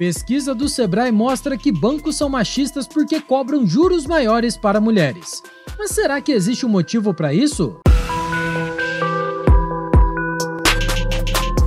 Pesquisa do Sebrae mostra que bancos são machistas porque cobram juros maiores para mulheres. Mas será que existe um motivo para isso?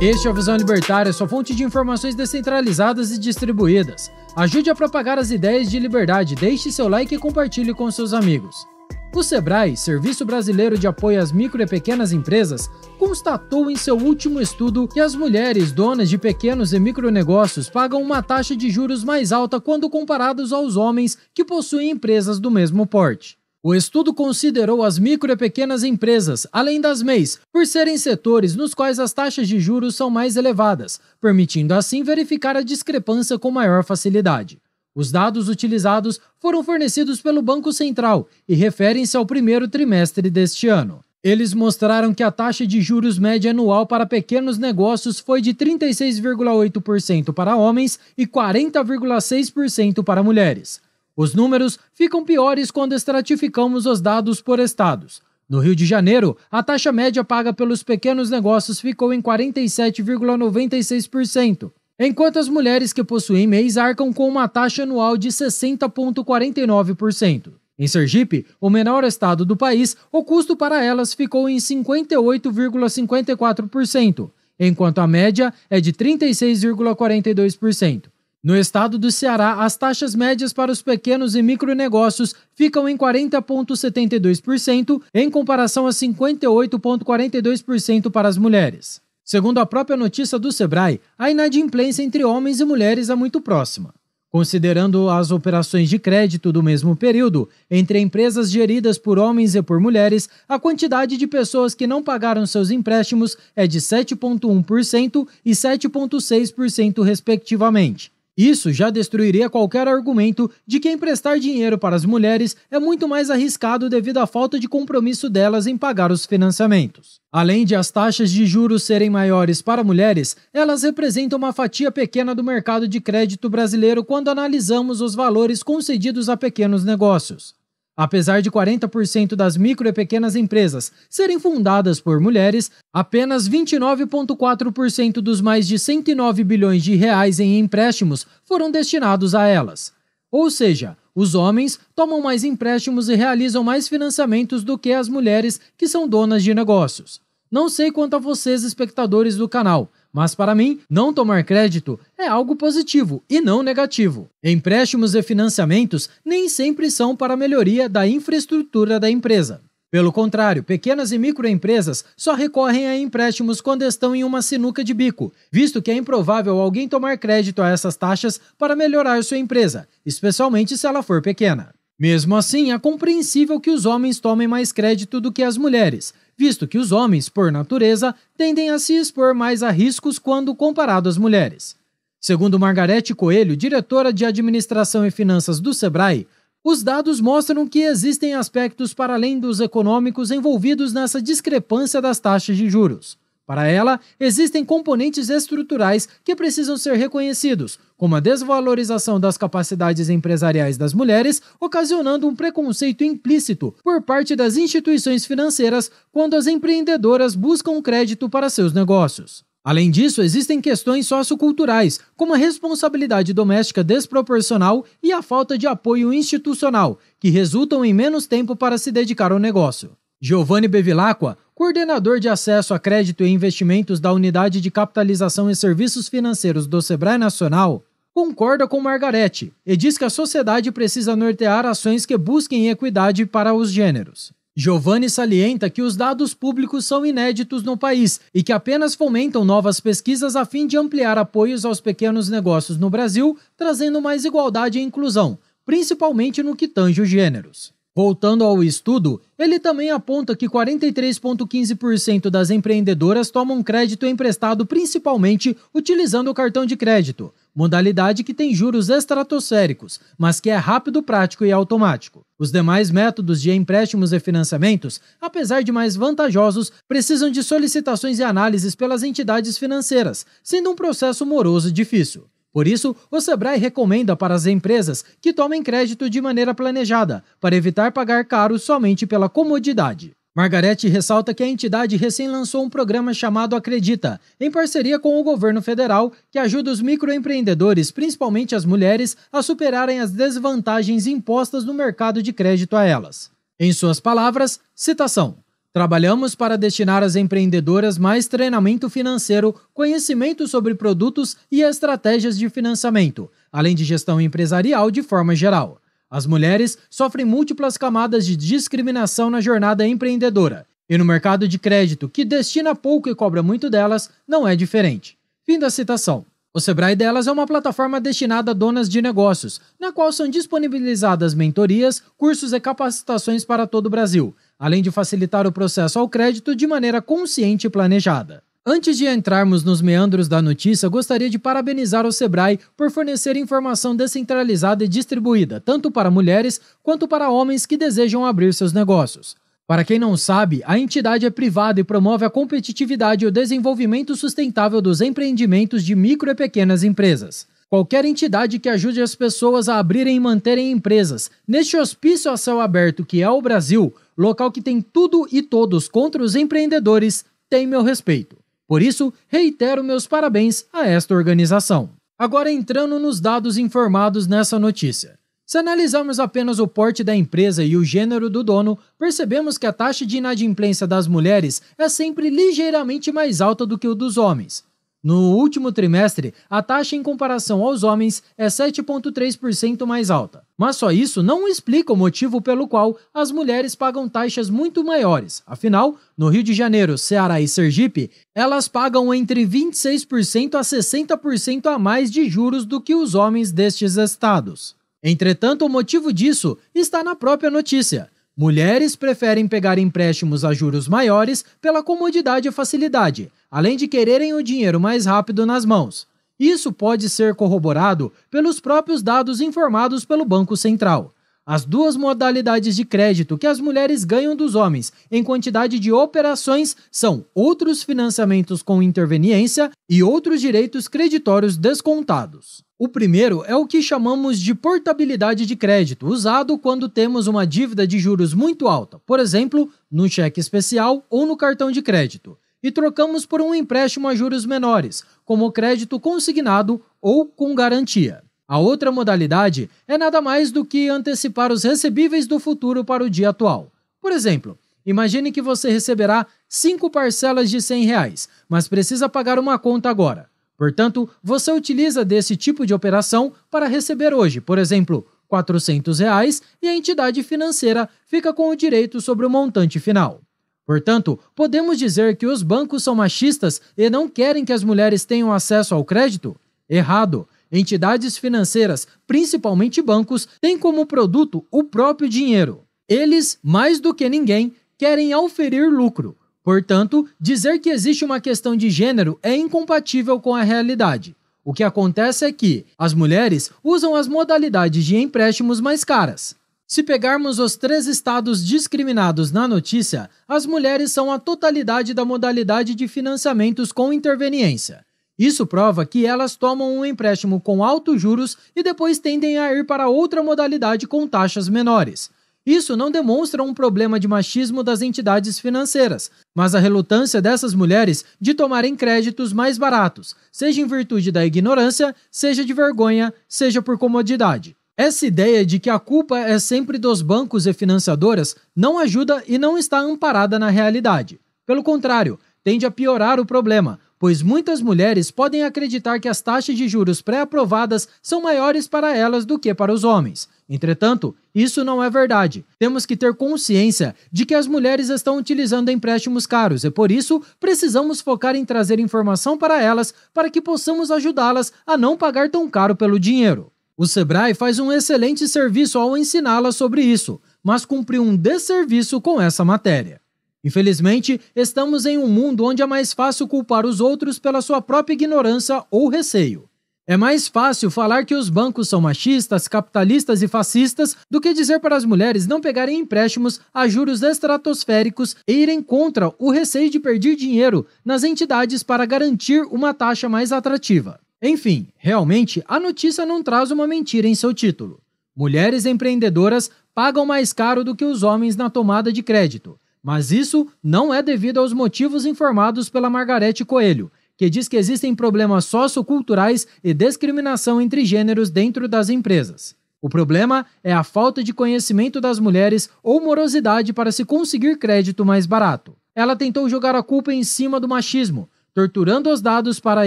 Este é o Visão Libertária, sua fonte de informações descentralizadas e distribuídas. Ajude a propagar as ideias de liberdade, deixe seu like e compartilhe com seus amigos. O SEBRAE, Serviço Brasileiro de Apoio às Micro e Pequenas Empresas, constatou em seu último estudo que as mulheres donas de pequenos e micronegócios pagam uma taxa de juros mais alta quando comparados aos homens que possuem empresas do mesmo porte. O estudo considerou as micro e pequenas empresas, além das MEIs, por serem setores nos quais as taxas de juros são mais elevadas, permitindo assim verificar a discrepância com maior facilidade. Os dados utilizados foram fornecidos pelo Banco Central e referem-se ao primeiro trimestre deste ano. Eles mostraram que a taxa de juros média anual para pequenos negócios foi de 36,8% para homens e 40,6% para mulheres. Os números ficam piores quando estratificamos os dados por estados. No Rio de Janeiro, a taxa média paga pelos pequenos negócios ficou em 47,96%, enquanto as mulheres que possuem MEIs arcam com uma taxa anual de 60,49%. Em Sergipe, o menor estado do país, o custo para elas ficou em 58,54%, enquanto a média é de 36,42%. No estado do Ceará, as taxas médias para os pequenos e micronegócios ficam em 40,72%, em comparação a 58,42% para as mulheres. Segundo a própria notícia do Sebrae, a inadimplência entre homens e mulheres é muito próxima. Considerando as operações de crédito do mesmo período, entre empresas geridas por homens e por mulheres, a quantidade de pessoas que não pagaram seus empréstimos é de 7,1% e 7,6%, respectivamente. Isso já destruiria qualquer argumento de que emprestar dinheiro para as mulheres é muito mais arriscado devido à falta de compromisso delas em pagar os financiamentos. Além de as taxas de juros serem maiores para mulheres, elas representam uma fatia pequena do mercado de crédito brasileiro quando analisamos os valores concedidos a pequenos negócios. Apesar de 40% das micro e pequenas empresas serem fundadas por mulheres, apenas 29,4% dos mais de 109 bilhões de reais em empréstimos foram destinados a elas. Ou seja, os homens tomam mais empréstimos e realizam mais financiamentos do que as mulheres que são donas de negócios. Não sei quanto a vocês, espectadores do canal, mas para mim, não tomar crédito é algo positivo e não negativo. Empréstimos e financiamentos nem sempre são para a melhoria da infraestrutura da empresa. Pelo contrário, pequenas e microempresas só recorrem a empréstimos quando estão em uma sinuca de bico, visto que é improvável alguém tomar crédito a essas taxas para melhorar sua empresa, especialmente se ela for pequena. Mesmo assim, é compreensível que os homens tomem mais crédito do que as mulheres, visto que os homens, por natureza, tendem a se expor mais a riscos quando comparado às mulheres. Segundo Margarete Coelho, diretora de Administração e Finanças do Sebrae, os dados mostram que existem aspectos para além dos econômicos envolvidos nessa discrepância das taxas de juros. Para ela, existem componentes estruturais que precisam ser reconhecidos, como a desvalorização das capacidades empresariais das mulheres, ocasionando um preconceito implícito por parte das instituições financeiras quando as empreendedoras buscam crédito para seus negócios. Além disso, existem questões socioculturais, como a responsabilidade doméstica desproporcional e a falta de apoio institucional, que resultam em menos tempo para se dedicar ao negócio. Giovanni Bevilacqua, coordenador de acesso a crédito e investimentos da Unidade de Capitalização e Serviços Financeiros do Sebrae Nacional, concorda com Margarete e diz que a sociedade precisa nortear ações que busquem equidade para os gêneros. Giovanni salienta que os dados públicos são inéditos no país e que apenas fomentam novas pesquisas a fim de ampliar apoios aos pequenos negócios no Brasil, trazendo mais igualdade e inclusão, principalmente no que tange os gêneros. Voltando ao estudo, ele também aponta que 43,15% das empreendedoras tomam crédito emprestado principalmente utilizando o cartão de crédito, modalidade que tem juros estratosféricos, mas que é rápido, prático e automático. Os demais métodos de empréstimos e financiamentos, apesar de mais vantajosos, precisam de solicitações e análises pelas entidades financeiras, sendo um processo moroso e difícil. Por isso, o Sebrae recomenda para as empresas que tomem crédito de maneira planejada, para evitar pagar caro somente pela comodidade. Margarete ressalta que a entidade recém lançou um programa chamado Acredita, em parceria com o governo federal, que ajuda os microempreendedores, principalmente as mulheres, a superarem as desvantagens impostas no mercado de crédito a elas. Em suas palavras, citação: Trabalhamos para destinar às empreendedoras mais treinamento financeiro, conhecimento sobre produtos e estratégias de financiamento, além de gestão empresarial de forma geral. As mulheres sofrem múltiplas camadas de discriminação na jornada empreendedora, e no mercado de crédito, que destina pouco e cobra muito delas, não é diferente. Fim da citação. O Sebrae Delas é uma plataforma destinada a donas de negócios, na qual são disponibilizadas mentorias, cursos e capacitações para todo o Brasil, além de facilitar o processo ao crédito de maneira consciente e planejada. Antes de entrarmos nos meandros da notícia, gostaria de parabenizar o Sebrae por fornecer informação descentralizada e distribuída, tanto para mulheres quanto para homens que desejam abrir seus negócios. Para quem não sabe, a entidade é privada e promove a competitividade e o desenvolvimento sustentável dos empreendimentos de micro e pequenas empresas. Qualquer entidade que ajude as pessoas a abrirem e manterem empresas neste hospício a céu aberto que é o Brasil local que tem tudo e todos contra os empreendedores, tem meu respeito. Por isso, reitero meus parabéns a esta organização. Agora entrando nos dados informados nessa notícia. Se analisarmos apenas o porte da empresa e o gênero do dono, percebemos que a taxa de inadimplência das mulheres é sempre ligeiramente mais alta do que o dos homens, no último trimestre, a taxa em comparação aos homens é 7,3% mais alta. Mas só isso não explica o motivo pelo qual as mulheres pagam taxas muito maiores. Afinal, no Rio de Janeiro, Ceará e Sergipe, elas pagam entre 26% a 60% a mais de juros do que os homens destes estados. Entretanto, o motivo disso está na própria notícia. Mulheres preferem pegar empréstimos a juros maiores pela comodidade e facilidade além de quererem o dinheiro mais rápido nas mãos. Isso pode ser corroborado pelos próprios dados informados pelo Banco Central. As duas modalidades de crédito que as mulheres ganham dos homens em quantidade de operações são outros financiamentos com interveniência e outros direitos creditórios descontados. O primeiro é o que chamamos de portabilidade de crédito, usado quando temos uma dívida de juros muito alta, por exemplo, no cheque especial ou no cartão de crédito e trocamos por um empréstimo a juros menores, como crédito consignado ou com garantia. A outra modalidade é nada mais do que antecipar os recebíveis do futuro para o dia atual. Por exemplo, imagine que você receberá cinco parcelas de R$ 100, reais, mas precisa pagar uma conta agora. Portanto, você utiliza desse tipo de operação para receber hoje, por exemplo, R$ 400 reais, e a entidade financeira fica com o direito sobre o montante final. Portanto, podemos dizer que os bancos são machistas e não querem que as mulheres tenham acesso ao crédito? Errado. Entidades financeiras, principalmente bancos, têm como produto o próprio dinheiro. Eles, mais do que ninguém, querem auferir lucro. Portanto, dizer que existe uma questão de gênero é incompatível com a realidade. O que acontece é que as mulheres usam as modalidades de empréstimos mais caras. Se pegarmos os três estados discriminados na notícia, as mulheres são a totalidade da modalidade de financiamentos com interveniência. Isso prova que elas tomam um empréstimo com altos juros e depois tendem a ir para outra modalidade com taxas menores. Isso não demonstra um problema de machismo das entidades financeiras, mas a relutância dessas mulheres de tomarem créditos mais baratos, seja em virtude da ignorância, seja de vergonha, seja por comodidade. Essa ideia de que a culpa é sempre dos bancos e financiadoras não ajuda e não está amparada na realidade. Pelo contrário, tende a piorar o problema, pois muitas mulheres podem acreditar que as taxas de juros pré-aprovadas são maiores para elas do que para os homens. Entretanto, isso não é verdade. Temos que ter consciência de que as mulheres estão utilizando empréstimos caros e, por isso, precisamos focar em trazer informação para elas para que possamos ajudá-las a não pagar tão caro pelo dinheiro. O Sebrae faz um excelente serviço ao ensiná-la sobre isso, mas cumpriu um desserviço com essa matéria. Infelizmente, estamos em um mundo onde é mais fácil culpar os outros pela sua própria ignorância ou receio. É mais fácil falar que os bancos são machistas, capitalistas e fascistas do que dizer para as mulheres não pegarem empréstimos a juros estratosféricos e irem contra o receio de perder dinheiro nas entidades para garantir uma taxa mais atrativa. Enfim, realmente, a notícia não traz uma mentira em seu título. Mulheres empreendedoras pagam mais caro do que os homens na tomada de crédito. Mas isso não é devido aos motivos informados pela Margarete Coelho, que diz que existem problemas socioculturais e discriminação entre gêneros dentro das empresas. O problema é a falta de conhecimento das mulheres ou morosidade para se conseguir crédito mais barato. Ela tentou jogar a culpa em cima do machismo, torturando os dados para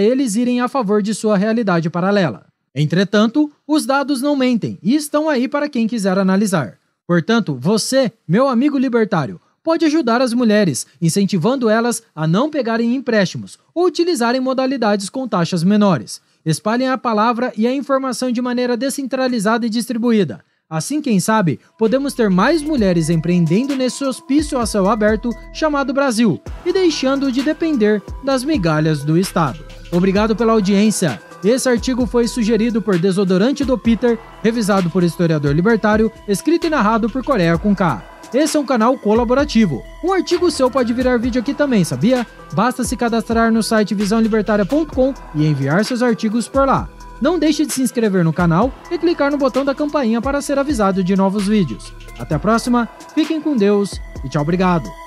eles irem a favor de sua realidade paralela. Entretanto, os dados não mentem e estão aí para quem quiser analisar. Portanto, você, meu amigo libertário, pode ajudar as mulheres, incentivando elas a não pegarem empréstimos ou utilizarem modalidades com taxas menores. Espalhem a palavra e a informação de maneira descentralizada e distribuída. Assim, quem sabe, podemos ter mais mulheres empreendendo nesse hospício a céu aberto chamado Brasil e deixando de depender das migalhas do Estado. Obrigado pela audiência. Esse artigo foi sugerido por Desodorante do Peter, revisado por Historiador Libertário, escrito e narrado por Coreia com K. Esse é um canal colaborativo. Um artigo seu pode virar vídeo aqui também, sabia? Basta se cadastrar no site visãolibertaria.com e enviar seus artigos por lá. Não deixe de se inscrever no canal e clicar no botão da campainha para ser avisado de novos vídeos. Até a próxima, fiquem com Deus e tchau, obrigado!